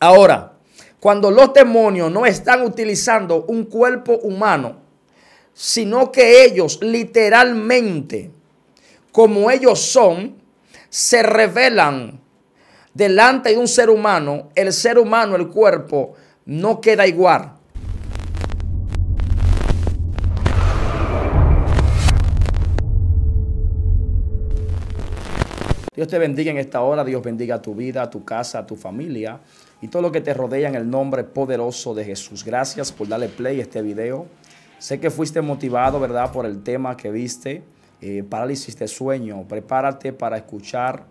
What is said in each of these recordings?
Ahora, cuando los demonios no están utilizando un cuerpo humano, sino que ellos literalmente, como ellos son, se revelan delante de un ser humano, el ser humano, el cuerpo, no queda igual. Dios te bendiga en esta hora, Dios bendiga tu vida, tu casa, tu familia y todo lo que te rodea en el nombre poderoso de Jesús. Gracias por darle play a este video. Sé que fuiste motivado, ¿verdad?, por el tema que viste, eh, parálisis de sueño. Prepárate para escuchar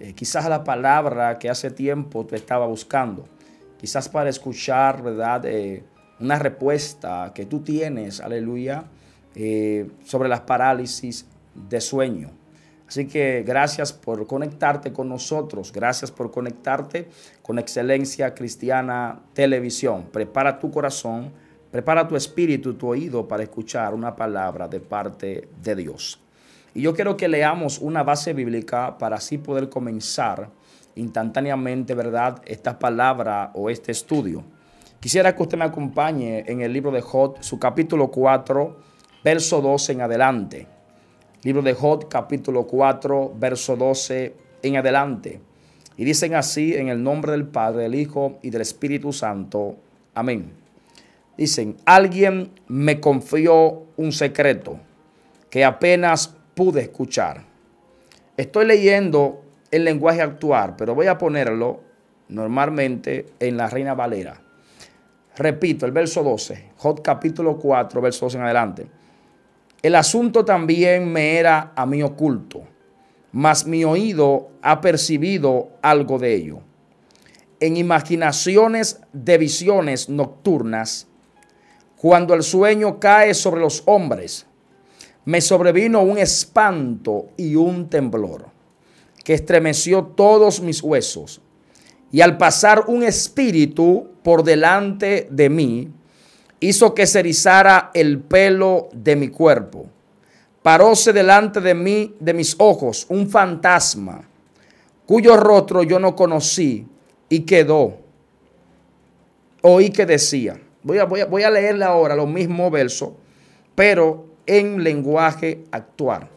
eh, quizás la palabra que hace tiempo te estaba buscando. Quizás para escuchar, ¿verdad?, eh, una respuesta que tú tienes, aleluya, sobre las parálisis de sueño. Así que gracias por conectarte con nosotros, gracias por conectarte con Excelencia Cristiana Televisión. Prepara tu corazón, prepara tu espíritu, tu oído para escuchar una palabra de parte de Dios. Y yo quiero que leamos una base bíblica para así poder comenzar instantáneamente, ¿verdad?, esta palabra o este estudio. Quisiera que usted me acompañe en el libro de Jot, su capítulo 4, verso 12 en adelante. Libro de Job, capítulo 4, verso 12 en adelante. Y dicen así en el nombre del Padre, del Hijo y del Espíritu Santo. Amén. Dicen, alguien me confió un secreto que apenas pude escuchar. Estoy leyendo el lenguaje actual, pero voy a ponerlo normalmente en la Reina Valera. Repito, el verso 12, Job capítulo 4, verso 12 en adelante. El asunto también me era a mí oculto, mas mi oído ha percibido algo de ello. En imaginaciones de visiones nocturnas, cuando el sueño cae sobre los hombres, me sobrevino un espanto y un temblor que estremeció todos mis huesos. Y al pasar un espíritu por delante de mí, hizo que se erizara el pelo de mi cuerpo. Paróse delante de mí, de mis ojos, un fantasma, cuyo rostro yo no conocí, y quedó. Oí que decía, voy a, voy a, leerle ahora lo mismo versos, pero en lenguaje actual.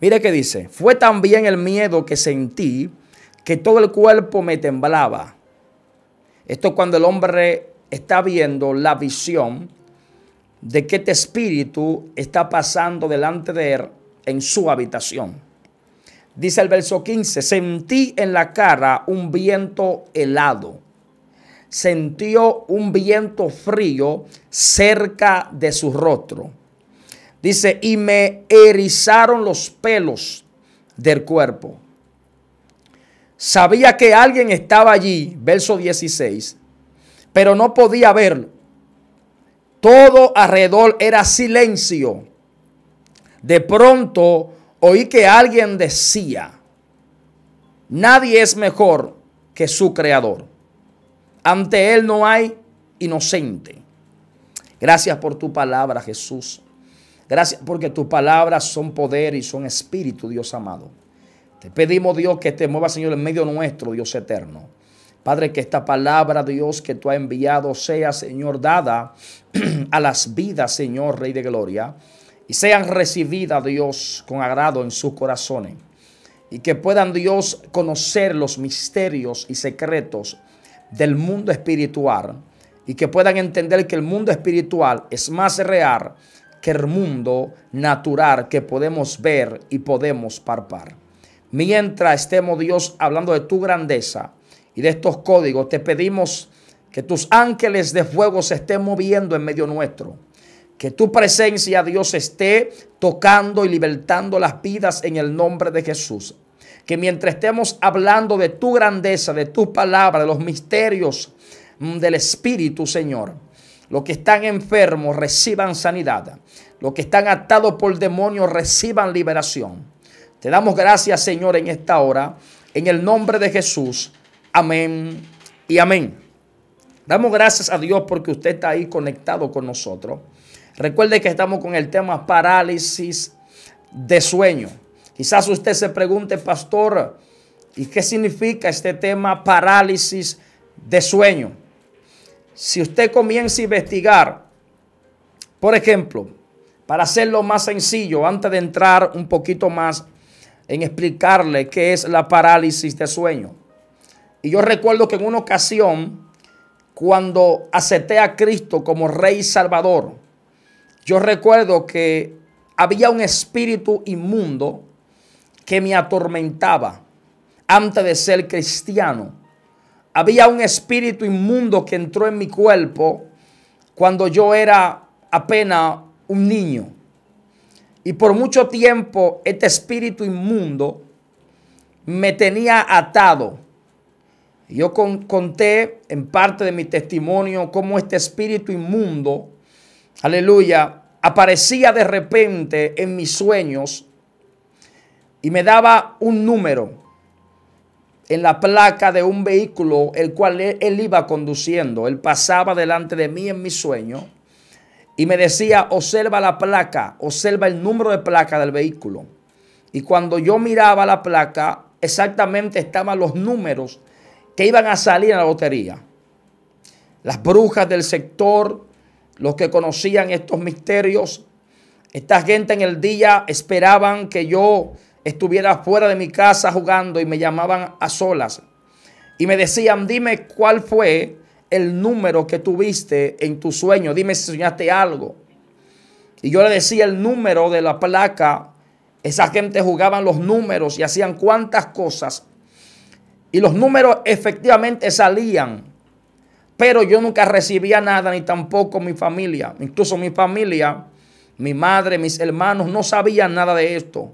Mire que dice, fue también el miedo que sentí que todo el cuerpo me temblaba. Esto cuando el hombre está viendo la visión de que este espíritu está pasando delante de él en su habitación. Dice el verso 15, sentí en la cara un viento helado. Sentió un viento frío cerca de su rostro. Dice, y me erizaron los pelos del cuerpo. Sabía que alguien estaba allí, verso 16, pero no podía verlo. Todo alrededor era silencio. De pronto oí que alguien decía, nadie es mejor que su creador. Ante él no hay inocente. Gracias por tu palabra, Jesús. Gracias porque tus palabras son poder y son espíritu, Dios amado. Te pedimos, Dios, que te mueva Señor, en medio nuestro, Dios eterno. Padre, que esta palabra, Dios, que tú has enviado sea, Señor, dada a las vidas, Señor, Rey de Gloria, y sean recibidas, Dios, con agrado en sus corazones, y que puedan, Dios, conocer los misterios y secretos del mundo espiritual, y que puedan entender que el mundo espiritual es más real que el mundo natural que podemos ver y podemos parpar. Mientras estemos, Dios, hablando de tu grandeza, y de estos códigos, te pedimos que tus ángeles de fuego se estén moviendo en medio nuestro. Que tu presencia, Dios, esté tocando y libertando las vidas en el nombre de Jesús. Que mientras estemos hablando de tu grandeza, de tu palabra, de los misterios mm, del Espíritu, Señor, los que están enfermos reciban sanidad. Los que están atados por demonios reciban liberación. Te damos gracias, Señor, en esta hora. En el nombre de Jesús. Amén y amén. Damos gracias a Dios porque usted está ahí conectado con nosotros. Recuerde que estamos con el tema parálisis de sueño. Quizás usted se pregunte, pastor, ¿y qué significa este tema parálisis de sueño? Si usted comienza a investigar, por ejemplo, para hacerlo más sencillo, antes de entrar un poquito más en explicarle qué es la parálisis de sueño. Y yo recuerdo que en una ocasión, cuando acepté a Cristo como Rey Salvador, yo recuerdo que había un espíritu inmundo que me atormentaba antes de ser cristiano. Había un espíritu inmundo que entró en mi cuerpo cuando yo era apenas un niño. Y por mucho tiempo este espíritu inmundo me tenía atado yo conté en parte de mi testimonio cómo este espíritu inmundo, aleluya, aparecía de repente en mis sueños y me daba un número en la placa de un vehículo el cual él, iba conduciendo. Él pasaba delante de mí en mi sueño y me decía, observa la placa, observa el número de placa del vehículo. Y cuando yo miraba la placa, exactamente estaban los números que iban a salir a la lotería. Las brujas del sector, los que conocían estos misterios, esta gente en el día esperaban que yo estuviera fuera de mi casa jugando y me llamaban a solas. Y me decían, dime cuál fue el número que tuviste en tu sueño, dime si soñaste algo. Y yo le decía el número de la placa. Esa gente jugaban los números y hacían cuántas cosas y los números efectivamente salían. Pero yo nunca recibía nada, ni tampoco mi familia. Incluso mi familia, mi madre, mis hermanos, no sabían nada de esto.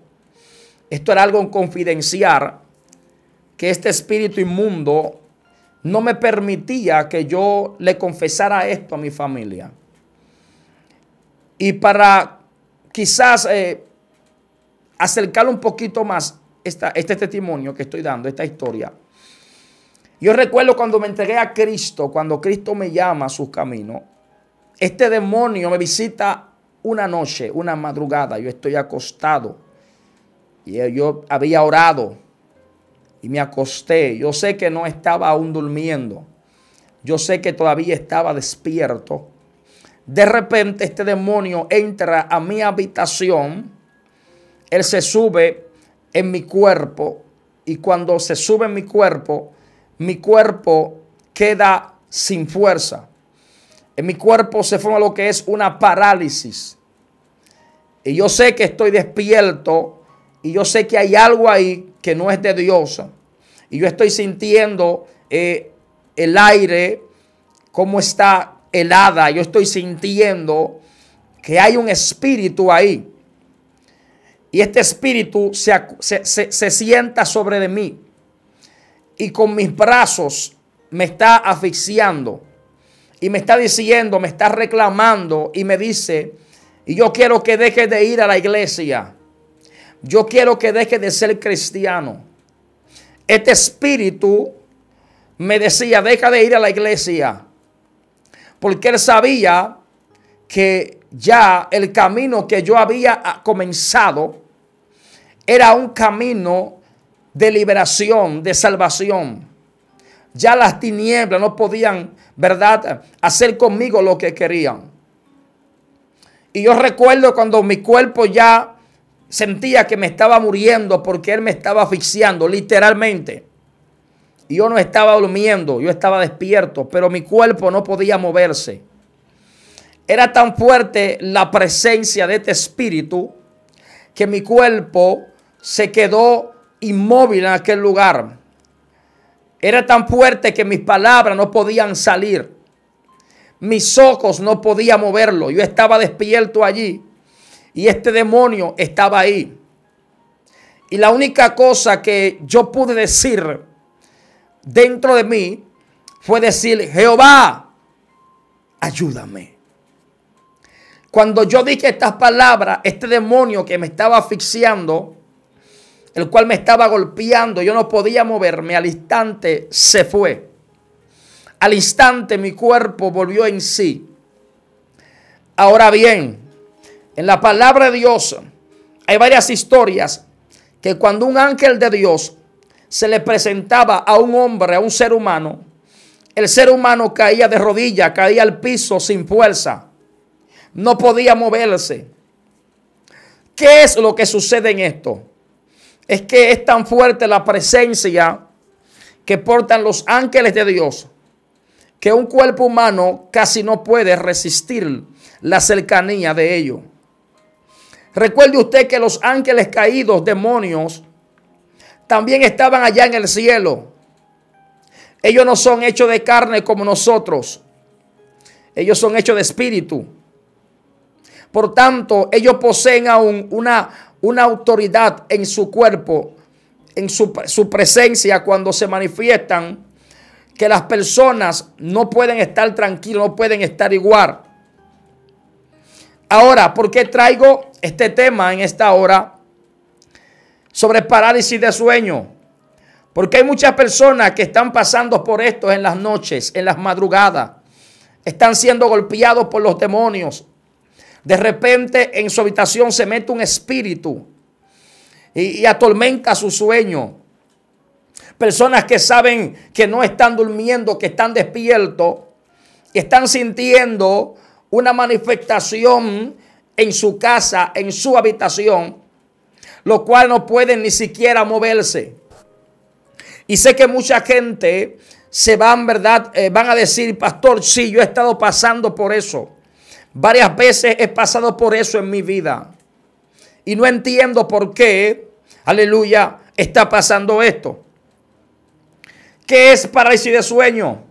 Esto era algo en confidenciar que este espíritu inmundo no me permitía que yo le confesara esto a mi familia. Y para quizás eh, acercar un poquito más esta, este testimonio que estoy dando, esta historia, yo recuerdo cuando me entregué a Cristo, cuando Cristo me llama a sus caminos, este demonio me visita una noche, una madrugada, yo estoy acostado. Y eh, yo había orado y me acosté. Yo sé que no estaba aún durmiendo. Yo sé que todavía estaba despierto. De repente este demonio entra a mi habitación. Él se sube en mi cuerpo. Y cuando se sube en mi cuerpo, mi cuerpo queda sin fuerza. En mi cuerpo se forma lo que es una parálisis. Y yo sé que estoy despierto y yo sé que hay algo ahí que no es de Dios. Y yo estoy sintiendo eh, el aire, como está helada. Yo estoy sintiendo que hay un espíritu ahí. Y este espíritu se, se sienta sobre de mí y con mis brazos me está asfixiando y me está diciendo, me está reclamando y me dice, y yo quiero que deje de ir a la iglesia. Yo quiero que deje de ser cristiano. Este espíritu me decía, deja de ir a la iglesia. Porque él sabía que ya el camino que yo había comenzado era un camino de liberación, de salvación. Ya las tinieblas no podían, ¿verdad?, hacer conmigo lo que querían. Y yo recuerdo cuando mi cuerpo ya sentía que me estaba muriendo porque él me estaba asfixiando, literalmente. Y yo no estaba durmiendo, yo estaba despierto, pero mi cuerpo no podía moverse. Era tan fuerte la presencia de este espíritu que mi cuerpo se quedó inmóvil en aquel lugar. Era tan fuerte que mis palabras no podían salir. Mis ojos no podían moverlo. Yo estaba despierto allí. Y este demonio estaba ahí. Y la única cosa que yo pude decir dentro de mí fue decir, Jehová, ayúdame. Cuando yo dije estas palabras, este demonio que me estaba asfixiando, el cual me estaba golpeando, yo no podía moverme, al instante se fue. Al instante mi cuerpo volvió en sí. Ahora bien, en la palabra de Dios hay varias historias que cuando un ángel de Dios se le presentaba a un hombre, a un ser humano, el ser humano caía de rodillas, caía al piso sin fuerza, no podía moverse. ¿Qué es lo que sucede en esto? es que es tan fuerte la presencia que portan los ángeles de Dios que un cuerpo humano casi no puede resistir la cercanía de ellos. Recuerde usted que los ángeles caídos, demonios, también estaban allá en el cielo. Ellos no son hechos de carne como nosotros. Ellos son hechos de espíritu. Por tanto, ellos poseen aún una, una autoridad en su cuerpo, en su, presencia cuando se manifiestan, que las personas no pueden estar tranquilos, no pueden estar igual. Ahora, ¿por qué traigo este tema en esta hora sobre parálisis de sueño? Porque hay muchas personas que están pasando por esto en las noches, en las madrugadas. Están siendo golpeados por los demonios. De repente en su habitación se mete un espíritu y, atormenta su sueño. Personas que saben que no están durmiendo, que están despiertos, están sintiendo una manifestación en su casa, en su habitación, lo cual no pueden ni siquiera moverse. Y sé que mucha gente se van, ¿verdad? Eh, van a decir, pastor, sí, yo he estado pasando por eso. Varias veces he pasado por eso en mi vida. Y no entiendo por qué, aleluya, está pasando esto. ¿Qué es parálisis de sueño?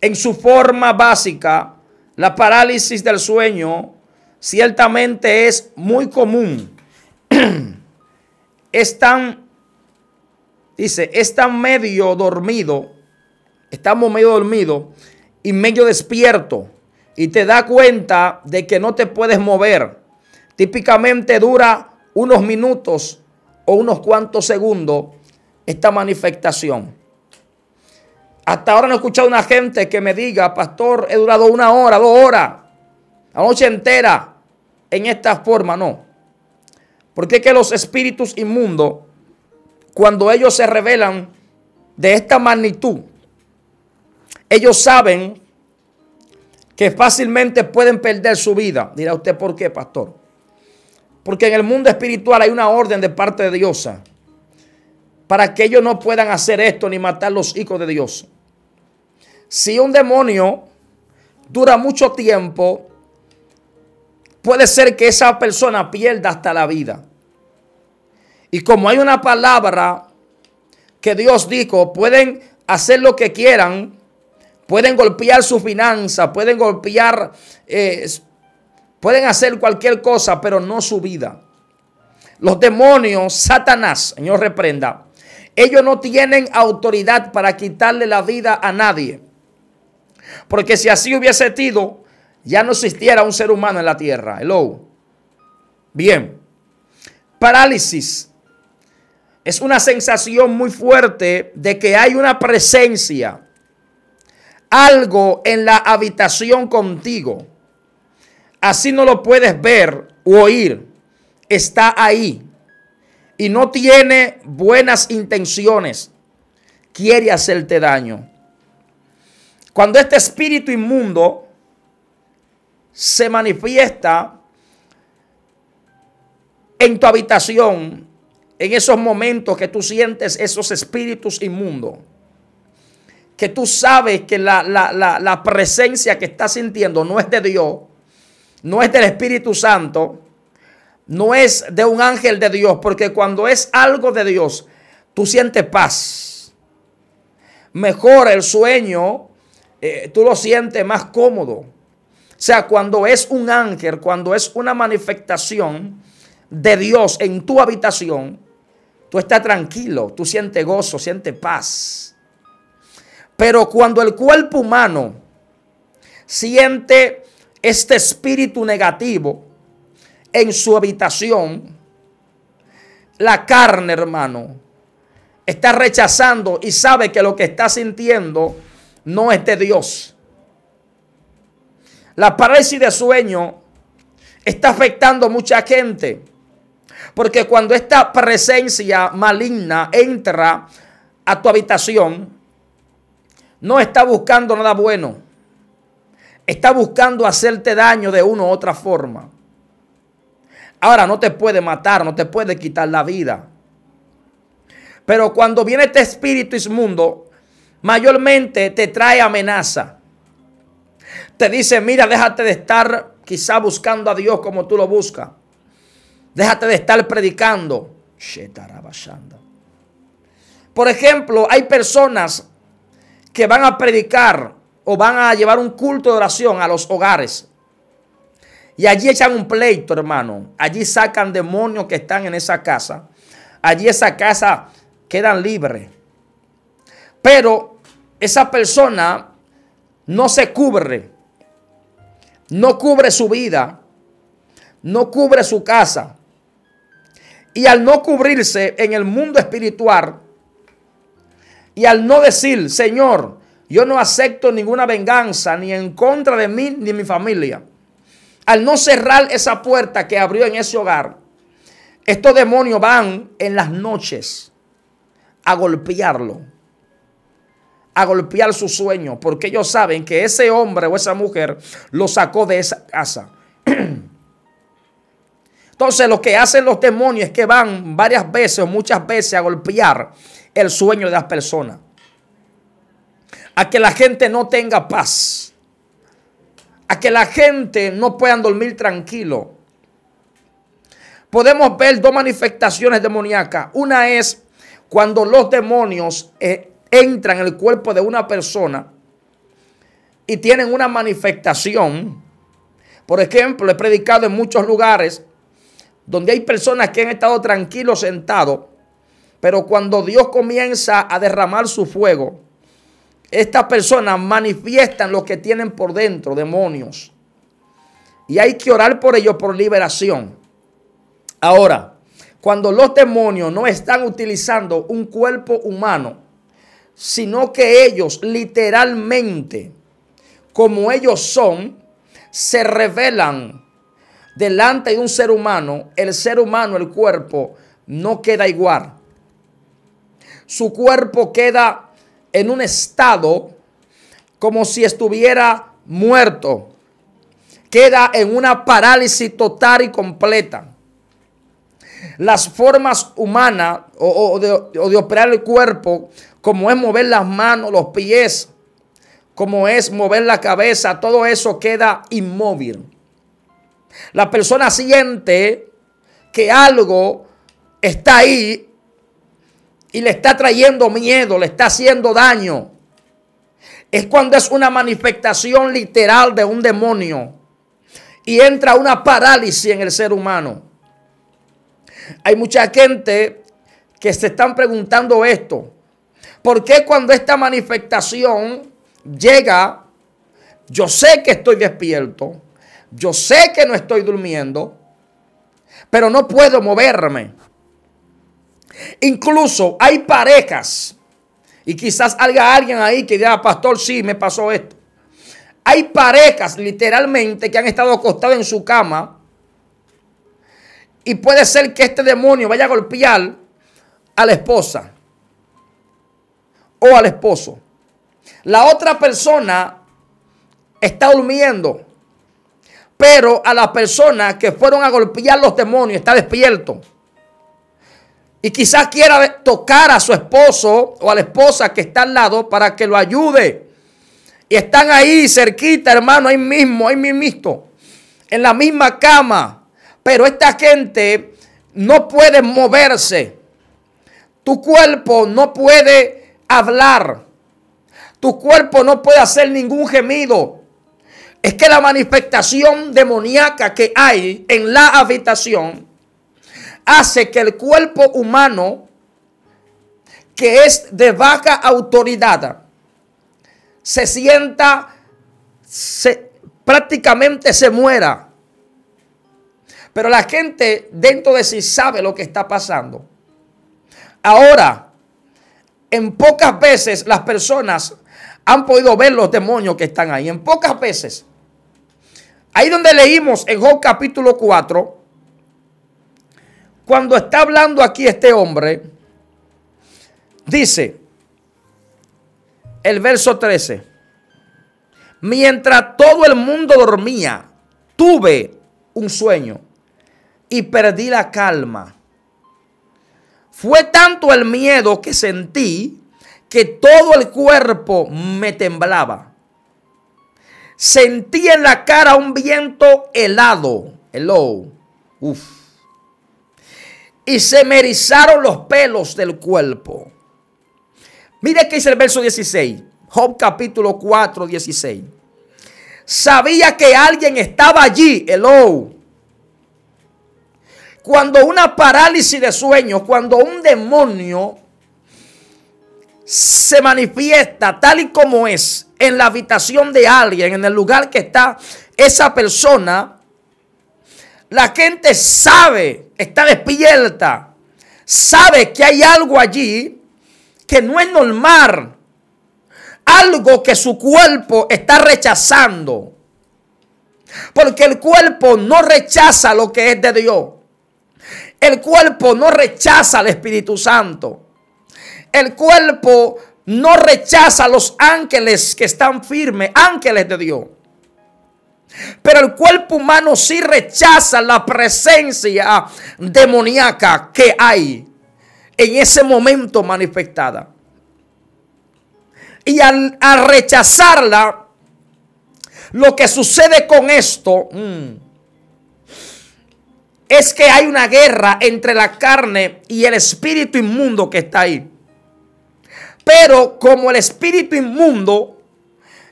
En su forma básica, la parálisis del sueño ciertamente es muy común. Están, dice, están medio dormido, estamos medio dormidos y medio despiertos y te da cuenta de que no te puedes mover. Típicamente dura unos minutos o unos cuantos segundos esta manifestación. Hasta ahora no he escuchado a una gente que me diga, pastor, he durado una hora, dos horas, la noche entera en esta forma, no. Porque es que los espíritus inmundos, cuando ellos se revelan de esta magnitud, ellos saben que fácilmente pueden perder su vida. Dirá usted, ¿por qué, pastor? Porque en el mundo espiritual hay una orden de parte de Dios para que ellos no puedan hacer esto ni matar los hijos de Dios. Si un demonio dura mucho tiempo, puede ser que esa persona pierda hasta la vida. Y como hay una palabra que Dios dijo, pueden hacer lo que quieran, pueden golpear su finanza, pueden golpear, eh, pueden hacer cualquier cosa, pero no su vida. Los demonios, Satanás, Señor reprenda, ellos no tienen autoridad para quitarle la vida a nadie. Porque si así hubiese sido, ya no existiera un ser humano en la tierra. Hello. Bien. Parálisis. Es una sensación muy fuerte de que hay una presencia algo en la habitación contigo. Así no lo puedes ver o oír. Está ahí y no tiene buenas intenciones. Quiere hacerte daño. Cuando este espíritu inmundo se manifiesta en tu habitación, en esos momentos que tú sientes esos espíritus inmundos, que tú sabes que la, presencia que estás sintiendo no es de Dios, no es del Espíritu Santo, no es de un ángel de Dios, porque cuando es algo de Dios, tú sientes paz. Mejor el sueño, eh, tú lo sientes más cómodo. O sea, cuando es un ángel, cuando es una manifestación de Dios en tu habitación, tú estás tranquilo, tú sientes gozo, sientes paz. Pero cuando el cuerpo humano siente este espíritu negativo en su habitación, la carne, hermano, está rechazando y sabe que lo que está sintiendo no es de Dios. La parálisis de sueño está afectando a mucha gente. Porque cuando esta presencia maligna entra a tu habitación, no está buscando nada bueno. Está buscando hacerte daño de una u otra forma. Ahora no te puede matar, no te puede quitar la vida. Pero cuando viene este espíritu inmundo, mayormente te trae amenaza. Te dice, mira, déjate de estar quizá buscando a Dios como tú lo buscas. Déjate de estar predicando. Por ejemplo, hay personas que van a predicar o van a llevar un culto de oración a los hogares. Y allí echan un pleito, hermano. Allí sacan demonios que están en esa casa. Allí esa casa quedan libres. Pero esa persona no se cubre. No cubre su vida. No cubre su casa. Y al no cubrirse en el mundo espiritual, y al no decir, Señor, yo no acepto ninguna venganza ni en contra de mí ni mi familia. Al no cerrar esa puerta que abrió en ese hogar, estos demonios van en las noches a golpearlo, a golpear su sueño, porque ellos saben que ese hombre o esa mujer lo sacó de esa casa. Entonces lo que hacen los demonios es que van varias veces o muchas veces a golpear el sueño de las personas. A que la gente no tenga paz. A que la gente no pueda dormir tranquilo. Podemos ver dos manifestaciones demoníacas. Una es cuando los demonios eh, entran en el cuerpo de una persona y tienen una manifestación. Por ejemplo, he predicado en muchos lugares donde hay personas que han estado tranquilos sentados pero cuando Dios comienza a derramar su fuego, estas personas manifiestan lo que tienen por dentro, demonios. Y hay que orar por ellos por liberación. Ahora, cuando los demonios no están utilizando un cuerpo humano, sino que ellos literalmente, como ellos son, se revelan delante de un ser humano, el ser humano, el cuerpo, no queda igual su cuerpo queda en un estado como si estuviera muerto. Queda en una parálisis total y completa. Las formas humanas o, de operar el cuerpo, como es mover las manos, los pies, como es mover la cabeza, todo eso queda inmóvil. La persona siente que algo está ahí y le está trayendo miedo, le está haciendo daño. Es cuando es una manifestación literal de un demonio y entra una parálisis en el ser humano. Hay mucha gente que se están preguntando esto. ¿Por qué cuando esta manifestación llega, yo sé que estoy despierto, yo sé que no estoy durmiendo, pero no puedo moverme? Incluso hay parejas, y quizás haya alguien ahí que diga, ah, pastor, sí, me pasó esto. Hay parejas literalmente que han estado acostadas en su cama y puede ser que este demonio vaya a golpear a la esposa o al esposo. La otra persona está durmiendo, pero a la persona que fueron a golpear los demonios está despierto. Y quizás quiera tocar a su esposo o a la esposa que está al lado para que lo ayude. Y están ahí cerquita, hermano, ahí mismo, ahí mismo, en la misma cama. Pero esta gente no puede moverse. Tu cuerpo no puede hablar. Tu cuerpo no puede hacer ningún gemido. Es que la manifestación demoníaca que hay en la habitación hace que el cuerpo humano, que es de baja autoridad, se sienta, prácticamente se muera. Pero la gente dentro de sí sabe lo que está pasando. Ahora, en pocas veces las personas han podido ver los demonios que están ahí. En pocas veces. Ahí donde leímos en Job capítulo 4, cuando está hablando aquí este hombre, dice el verso 13, mientras todo el mundo dormía, tuve un sueño y perdí la calma. Fue tanto el miedo que sentí que todo el cuerpo me temblaba. Sentí en la cara un viento helado. Hello. Uf y se merizaron los pelos del cuerpo. Mire que dice el verso 16, Job capítulo 4, 16. Sabía que alguien estaba allí, hello. Cuando una parálisis de sueño. cuando un demonio se manifiesta tal y como es en la habitación de alguien, en el lugar que está esa persona, la gente sabe, está despierta, sabe que hay algo allí que no es normal, algo que su cuerpo está rechazando. Porque el cuerpo no rechaza lo que es de Dios. El cuerpo no rechaza al Espíritu Santo. El cuerpo no rechaza a los ángeles que están firmes, ángeles de Dios. Pero el cuerpo humano sí rechaza la presencia demoníaca que hay en ese momento manifestada. Y al, rechazarla, lo que sucede con esto mm, es que hay una guerra entre la carne y el espíritu inmundo que está ahí. Pero como el espíritu inmundo,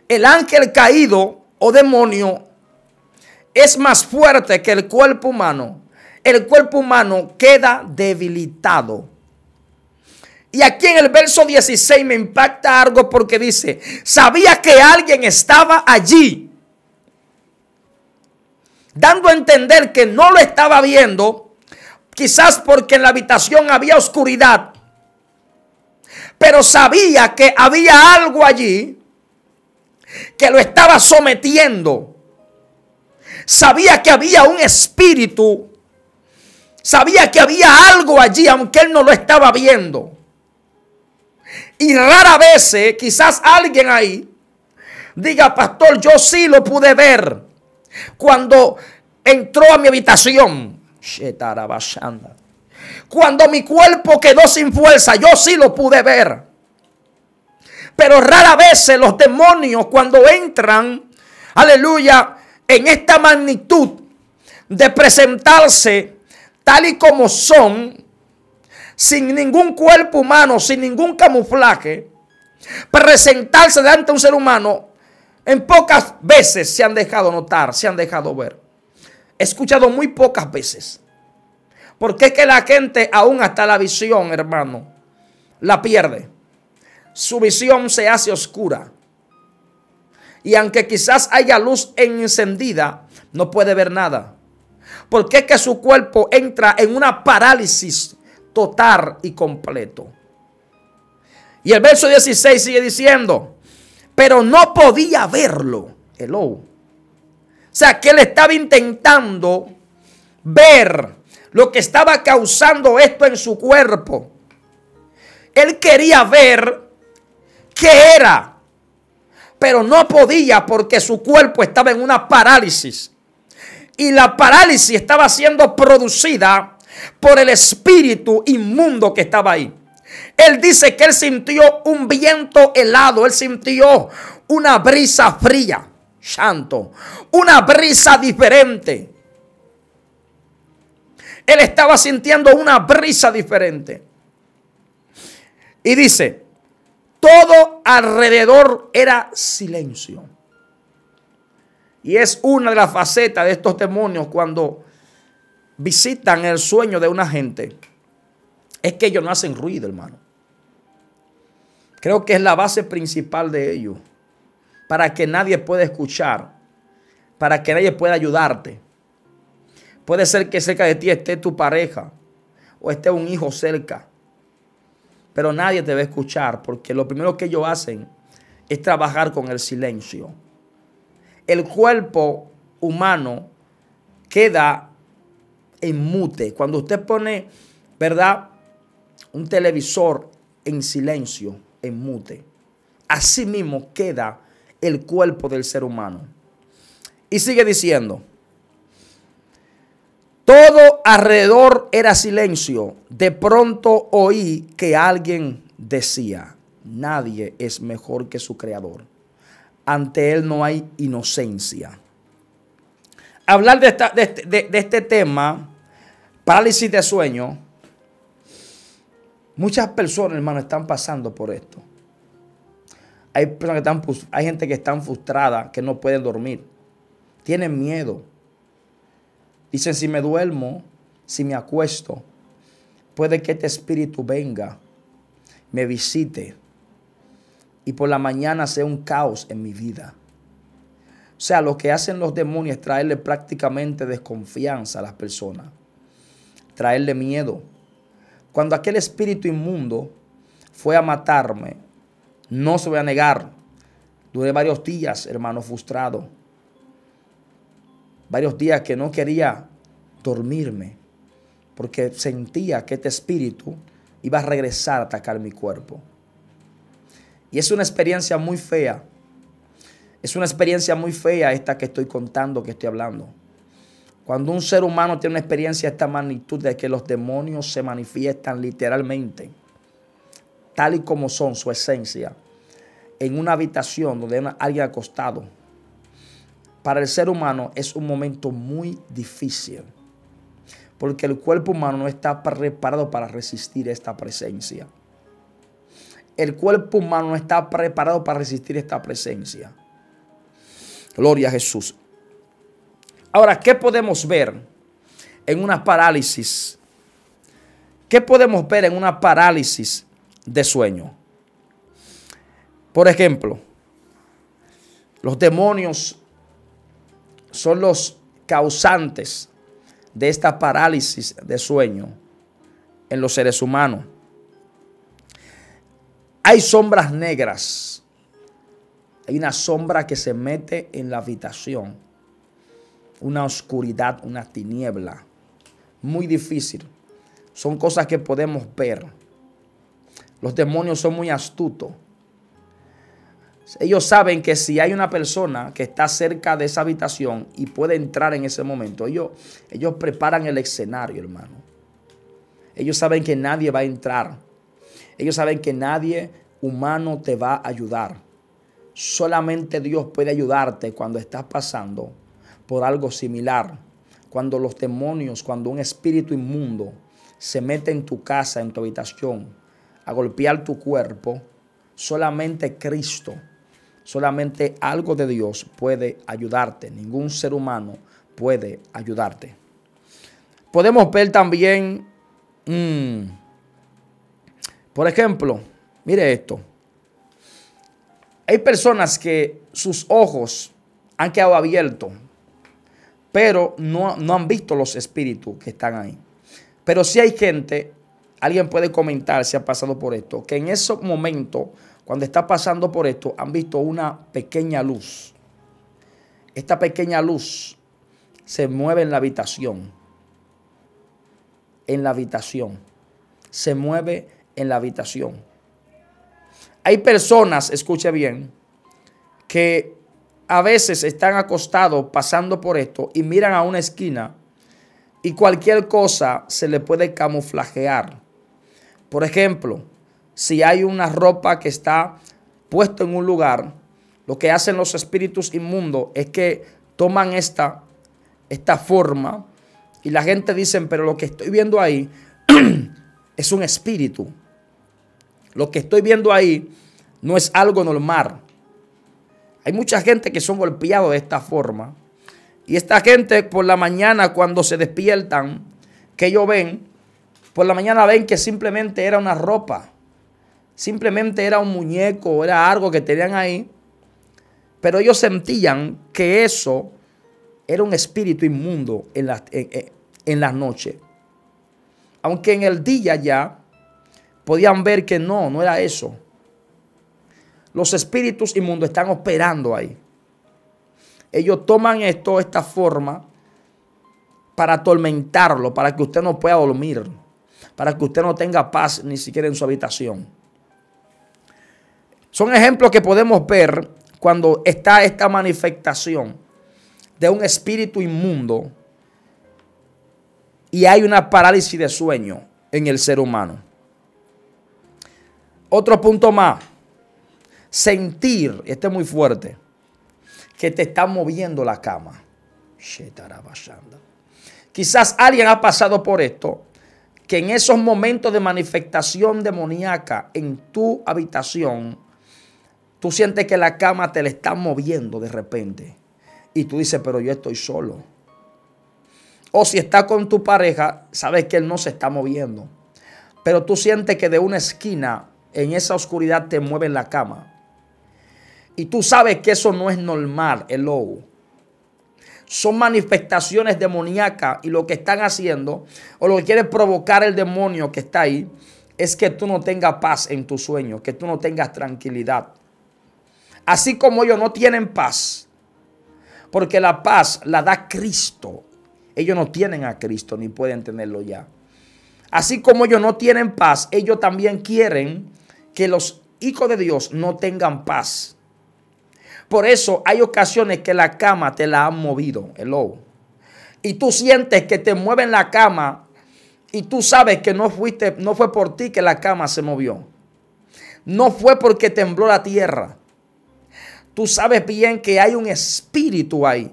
el ángel caído o demonio es más fuerte que el cuerpo humano, el cuerpo humano queda debilitado. Y aquí en el verso 16 me impacta algo porque dice, sabía que alguien estaba allí, dando a entender que no lo estaba viendo, quizás porque en la habitación había oscuridad, pero sabía que había algo allí que lo estaba sometiendo sabía que había un espíritu, sabía que había algo allí, aunque él no lo estaba viendo. Y rara vez, eh, quizás alguien ahí diga, pastor, yo sí lo pude ver cuando entró a mi habitación. Cuando mi cuerpo quedó sin fuerza, yo sí lo pude ver. Pero rara vez los demonios cuando entran, aleluya, en esta magnitud de presentarse tal y como son, sin ningún cuerpo humano, sin ningún camuflaje, presentarse delante de un ser humano, en pocas veces se han dejado notar, se han dejado ver. He escuchado muy pocas veces. Porque es que la gente aún hasta la visión, hermano, la pierde. Su visión se hace oscura. Y aunque quizás haya luz encendida, no puede ver nada. Porque es que su cuerpo entra en una parálisis total y completo. Y el verso 16 sigue diciendo, pero no podía verlo. Hello. O sea, que él estaba intentando ver lo que estaba causando esto en su cuerpo. Él quería ver qué era pero no podía porque su cuerpo estaba en una parálisis. Y la parálisis estaba siendo producida por el espíritu inmundo que estaba ahí. Él dice que él sintió un viento helado, él sintió una brisa fría, santo, una brisa diferente. Él estaba sintiendo una brisa diferente. Y dice, todo alrededor era silencio. Y es una de las facetas de estos demonios cuando visitan el sueño de una gente. Es que ellos no hacen ruido, hermano. Creo que es la base principal de ellos. Para que nadie pueda escuchar. Para que nadie pueda ayudarte. Puede ser que cerca de ti esté tu pareja. O esté un hijo cerca pero nadie te va a escuchar porque lo primero que ellos hacen es trabajar con el silencio. El cuerpo humano queda en mute. Cuando usted pone, ¿verdad? Un televisor en silencio, en mute. Así mismo queda el cuerpo del ser humano. Y sigue diciendo. Todo alrededor era silencio. De pronto oí que alguien decía, nadie es mejor que su creador. Ante él no hay inocencia. Hablar de, este, este tema, parálisis de sueño, muchas personas, hermano, están pasando por esto. Hay personas que hay gente que está frustrada, que no pueden dormir, tienen miedo Dicen, si me duermo, si me acuesto, puede que este espíritu venga, me visite y por la mañana sea un caos en mi vida. O sea, lo que hacen los demonios es traerle prácticamente desconfianza a las personas, traerle miedo. Cuando aquel espíritu inmundo fue a matarme, no se voy a negar, duré varios días, hermano, frustrado varios días que no quería dormirme porque sentía que este espíritu iba a regresar a atacar mi cuerpo. Y es una experiencia muy fea. Es una experiencia muy fea esta que estoy contando, que estoy hablando. Cuando un ser humano tiene una experiencia de esta magnitud de que los demonios se manifiestan literalmente, tal y como son su esencia, en una habitación donde hay alguien acostado, para el ser humano es un momento muy difícil, porque el cuerpo humano no está preparado para resistir esta presencia. El cuerpo humano no está preparado para resistir esta presencia. Gloria a Jesús. Ahora, ¿qué podemos ver en una parálisis? ¿Qué podemos ver en una parálisis de sueño? Por ejemplo, los demonios son los causantes de esta parálisis de sueño en los seres humanos. Hay sombras negras. Hay una sombra que se mete en la habitación. Una oscuridad, una tiniebla. Muy difícil. Son cosas que podemos ver. Los demonios son muy astutos ellos saben que si hay una persona que está cerca de esa habitación y puede entrar en ese momento, ellos, ellos preparan el escenario, hermano. Ellos saben que nadie va a entrar. Ellos saben que nadie humano te va a ayudar. Solamente Dios puede ayudarte cuando estás pasando por algo similar. Cuando los demonios, cuando un espíritu inmundo se mete en tu casa, en tu habitación, a golpear tu cuerpo, solamente Cristo Solamente algo de Dios puede ayudarte. Ningún ser humano puede ayudarte. Podemos ver también, mm, por ejemplo, mire esto. Hay personas que sus ojos han quedado abiertos, pero no, no han visto los espíritus que están ahí. Pero sí hay gente alguien puede comentar si ha pasado por esto, que en esos momentos, cuando está pasando por esto, han visto una pequeña luz. Esta pequeña luz se mueve en la habitación. En la habitación. Se mueve en la habitación. Hay personas, escuche bien, que a veces están acostados pasando por esto y miran a una esquina y cualquier cosa se le puede camuflajear por ejemplo, si hay una ropa que está puesta en un lugar, lo que hacen los espíritus inmundos es que toman esta, esta forma y la gente dice, pero lo que estoy viendo ahí es un espíritu. Lo que estoy viendo ahí no es algo normal. Hay mucha gente que son golpeados de esta forma. Y esta gente por la mañana cuando se despiertan, que ellos ven por la mañana ven que simplemente era una ropa, simplemente era un muñeco, era algo que tenían ahí. Pero ellos sentían que eso era un espíritu inmundo en las en, la noches. Aunque en el día ya podían ver que no, no era eso. Los espíritus inmundos están operando ahí. Ellos toman esto, esta forma, para atormentarlo, para que usted no pueda dormir para que usted no tenga paz ni siquiera en su habitación. Son ejemplos que podemos ver cuando está esta manifestación de un espíritu inmundo y hay una parálisis de sueño en el ser humano. Otro punto más, sentir, este es muy fuerte, que te está moviendo la cama. Quizás alguien ha pasado por esto que en esos momentos de manifestación demoníaca en tu habitación, tú sientes que la cama te la está moviendo de repente. Y tú dices, pero yo estoy solo. O si está con tu pareja, sabes que él no se está moviendo. Pero tú sientes que de una esquina, en esa oscuridad, te mueven la cama. Y tú sabes que eso no es normal, el lobo son manifestaciones demoníacas y lo que están haciendo o lo que quiere provocar el demonio que está ahí es que tú no tengas paz en tus sueños, que tú no tengas tranquilidad. Así como ellos no tienen paz, porque la paz la da Cristo. Ellos no tienen a Cristo ni pueden tenerlo ya. Así como ellos no tienen paz, ellos también quieren que los hijos de Dios no tengan paz. Por eso hay ocasiones que la cama te la han movido, el Y tú sientes que te mueven la cama y tú sabes que no, fuiste, no fue por ti que la cama se movió. No fue porque tembló la tierra. Tú sabes bien que hay un espíritu ahí.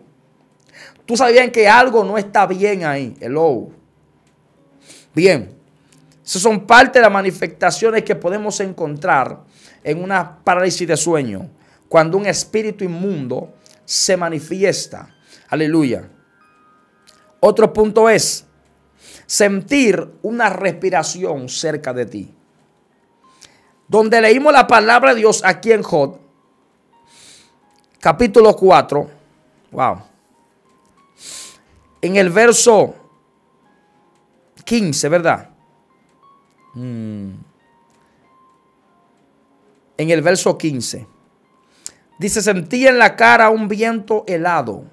Tú sabes bien que algo no está bien ahí, el Bien. Esas son parte de las manifestaciones que podemos encontrar en una parálisis de sueño cuando un espíritu inmundo se manifiesta. Aleluya. Otro punto es sentir una respiración cerca de ti. Donde leímos la palabra de Dios aquí en Jod, capítulo 4, wow, en el verso 15, ¿verdad? Mm. En el verso 15. Dice, sentí en la cara un viento helado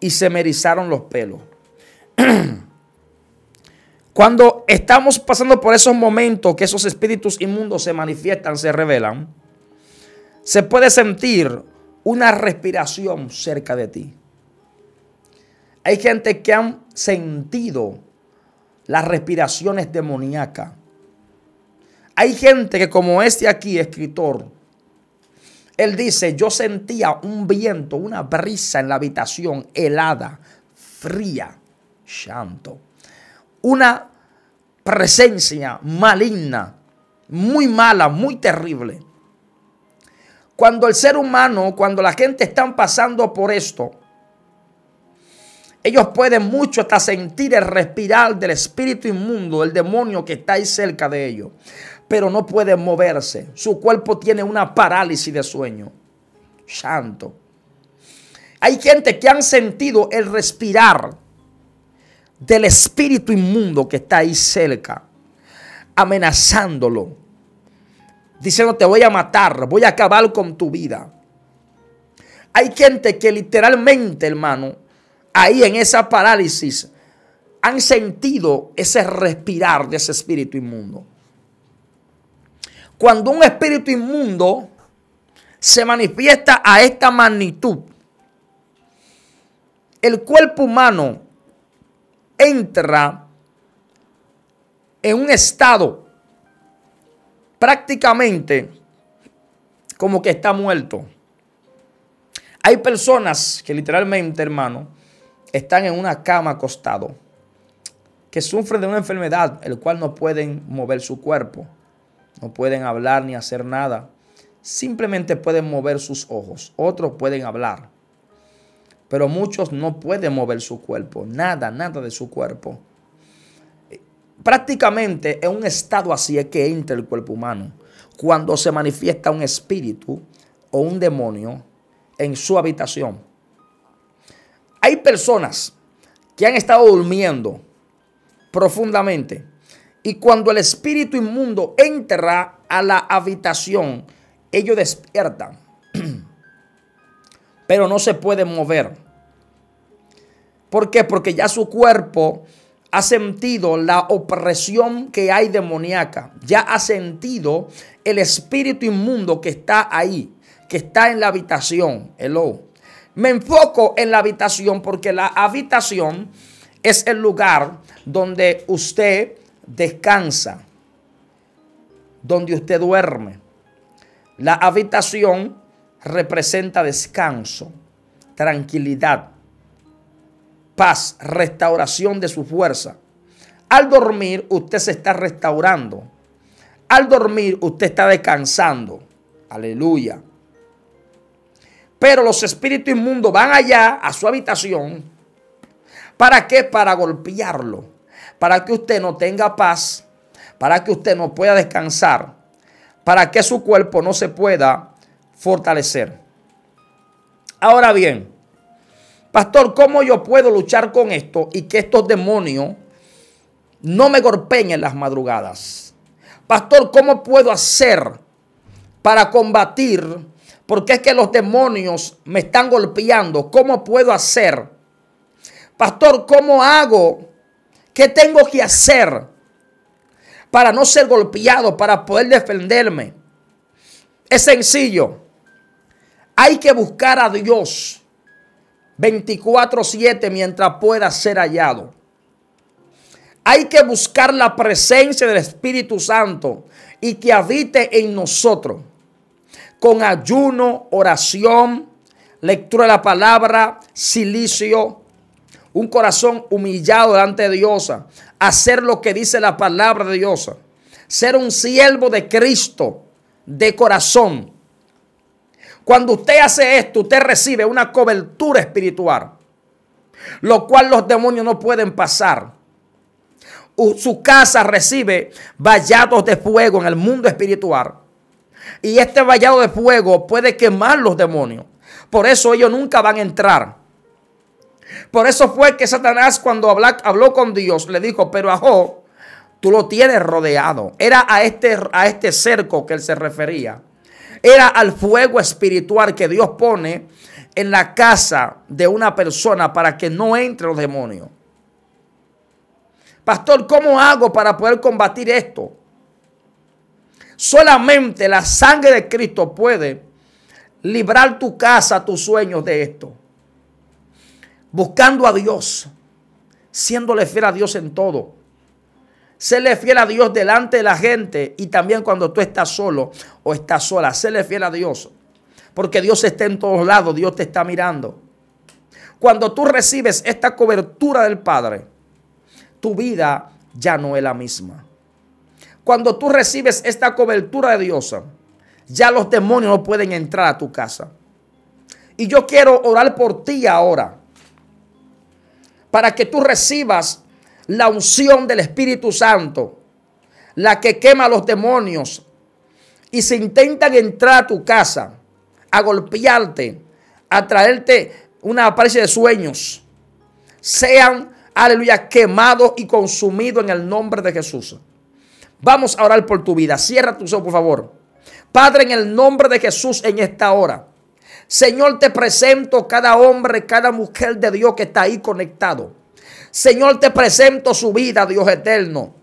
y se me erizaron los pelos. Cuando estamos pasando por esos momentos que esos espíritus inmundos se manifiestan, se revelan, se puede sentir una respiración cerca de ti. Hay gente que han sentido las respiraciones demoníacas. Hay gente que como este aquí escritor, él dice, yo sentía un viento, una brisa en la habitación helada, fría, llanto. Una presencia maligna, muy mala, muy terrible. Cuando el ser humano, cuando la gente está pasando por esto, ellos pueden mucho hasta sentir el respirar del espíritu inmundo, el demonio que está ahí cerca de ellos pero no puede moverse. Su cuerpo tiene una parálisis de sueño. Santo. Hay gente que han sentido el respirar del espíritu inmundo que está ahí cerca, amenazándolo, diciendo te voy a matar, voy a acabar con tu vida. Hay gente que literalmente, hermano, ahí en esa parálisis, han sentido ese respirar de ese espíritu inmundo. Cuando un espíritu inmundo se manifiesta a esta magnitud, el cuerpo humano entra en un estado prácticamente como que está muerto. Hay personas que literalmente, hermano, están en una cama acostado, que sufren de una enfermedad, el cual no pueden mover su cuerpo no pueden hablar ni hacer nada. Simplemente pueden mover sus ojos, otros pueden hablar. Pero muchos no pueden mover su cuerpo, nada, nada de su cuerpo. Eh, prácticamente es un estado así es que entra el cuerpo humano. Cuando se manifiesta un espíritu o un demonio en su habitación. Hay personas que han estado durmiendo profundamente y cuando el espíritu inmundo entra a la habitación, ellos despiertan, pero no se pueden mover. ¿Por qué? Porque ya su cuerpo ha sentido la opresión que hay demoníaca, ya ha sentido el espíritu inmundo que está ahí, que está en la habitación. Hello. Me enfoco en la habitación porque la habitación es el lugar donde usted descansa, donde usted duerme. La habitación representa descanso, tranquilidad, paz, restauración de su fuerza. Al dormir usted se está restaurando. Al dormir usted está descansando. Aleluya. Pero los espíritus inmundos van allá a su habitación. ¿Para qué? Para golpearlo para que usted no tenga paz, para que usted no pueda descansar, para que su cuerpo no se pueda fortalecer. Ahora bien, pastor, ¿cómo yo puedo luchar con esto y que estos demonios no me golpeen en las madrugadas? Pastor, ¿cómo puedo hacer para combatir? Porque es que los demonios me están golpeando. ¿Cómo puedo hacer? Pastor, ¿cómo hago ¿Qué tengo que hacer para no ser golpeado, para poder defenderme? Es sencillo. Hay que buscar a Dios 24/7 mientras pueda ser hallado. Hay que buscar la presencia del Espíritu Santo y que habite en nosotros con ayuno, oración, lectura de la palabra, silicio, un corazón humillado delante de Dios, hacer lo que dice la palabra de Dios, ser un siervo de Cristo de corazón. Cuando usted hace esto, usted recibe una cobertura espiritual, lo cual los demonios no pueden pasar. Su casa recibe vallados de fuego en el mundo espiritual. Y este vallado de fuego puede quemar los demonios. Por eso ellos nunca van a entrar. Por eso fue que Satanás cuando habló con Dios le dijo, pero a Job, tú lo tienes rodeado. Era a este, a este cerco que él se refería. Era al fuego espiritual que Dios pone en la casa de una persona para que no entre los demonios. Pastor, ¿cómo hago para poder combatir esto? Solamente la sangre de Cristo puede librar tu casa, tus sueños de esto buscando a Dios, siéndole fiel a Dios en todo. Séle fiel a Dios delante de la gente y también cuando tú estás solo o estás sola. Séle fiel a Dios. Porque Dios está en todos lados, Dios te está mirando. Cuando tú recibes esta cobertura del Padre, tu vida ya no es la misma. Cuando tú recibes esta cobertura de Dios, ya los demonios no pueden entrar a tu casa. Y yo quiero orar por ti ahora para que tú recibas la unción del Espíritu Santo, la que quema a los demonios y se intentan entrar a tu casa, a golpearte, a traerte una apariencia de sueños, sean, aleluya, quemados y consumidos en el nombre de Jesús. Vamos a orar por tu vida. Cierra tus ojos, por favor. Padre, en el nombre de Jesús, en esta hora. Señor, te presento cada hombre, cada mujer de Dios que está ahí conectado. Señor, te presento su vida, Dios eterno.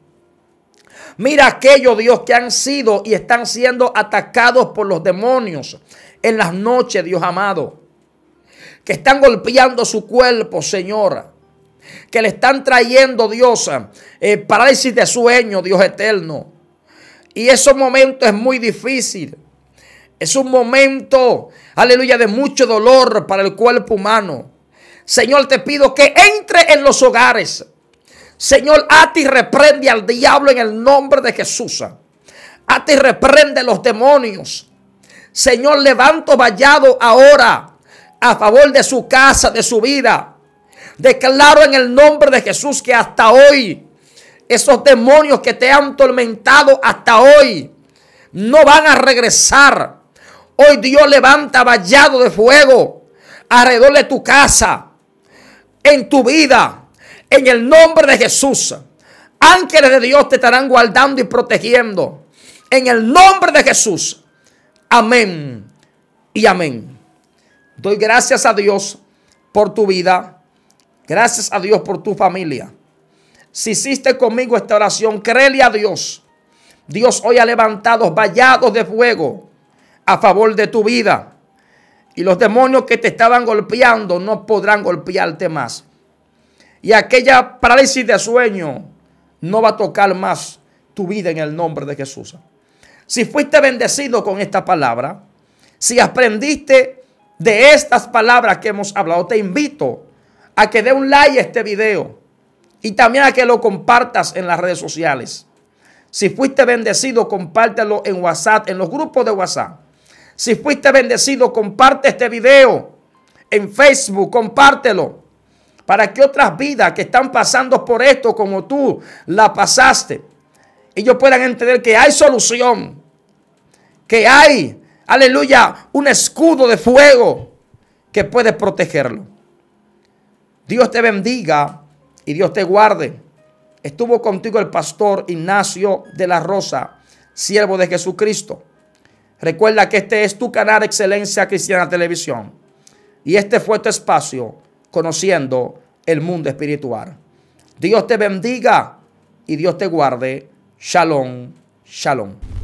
Mira aquellos, Dios, que han sido y están siendo atacados por los demonios en las noches, Dios amado. Que están golpeando su cuerpo, Señor. Que le están trayendo, Dios, eh, parálisis de sueño, Dios eterno. Y esos momentos es muy difícil. Es un momento, aleluya, de mucho dolor para el cuerpo humano. Señor, te pido que entre en los hogares. Señor, a ti reprende al diablo en el nombre de Jesús. A ti reprende los demonios. Señor, levanto vallado ahora a favor de su casa, de su vida. Declaro en el nombre de Jesús que hasta hoy esos demonios que te han tormentado hasta hoy no van a regresar. Hoy Dios levanta vallado de fuego alrededor de tu casa, en tu vida, en el nombre de Jesús. Ángeles de Dios te estarán guardando y protegiendo. En el nombre de Jesús. Amén y amén. Doy gracias a Dios por tu vida. Gracias a Dios por tu familia. Si hiciste conmigo esta oración, créele a Dios. Dios hoy ha levantado vallados de fuego a favor de tu vida. Y los demonios que te estaban golpeando no podrán golpearte más. Y aquella parálisis de sueño no va a tocar más tu vida en el nombre de Jesús. Si fuiste bendecido con esta palabra, si aprendiste de estas palabras que hemos hablado, te invito a que dé un like a este video y también a que lo compartas en las redes sociales. Si fuiste bendecido, compártelo en WhatsApp, en los grupos de WhatsApp. Si fuiste bendecido, comparte este video en Facebook, compártelo. Para que otras vidas que están pasando por esto como tú la pasaste, ellos puedan entender que hay solución, que hay, aleluya, un escudo de fuego que puede protegerlo. Dios te bendiga y Dios te guarde. Estuvo contigo el pastor Ignacio de la Rosa, siervo de Jesucristo. Recuerda que este es tu canal Excelencia Cristiana Televisión. Y este fue tu espacio, conociendo el mundo espiritual. Dios te bendiga y Dios te guarde. Shalom, shalom.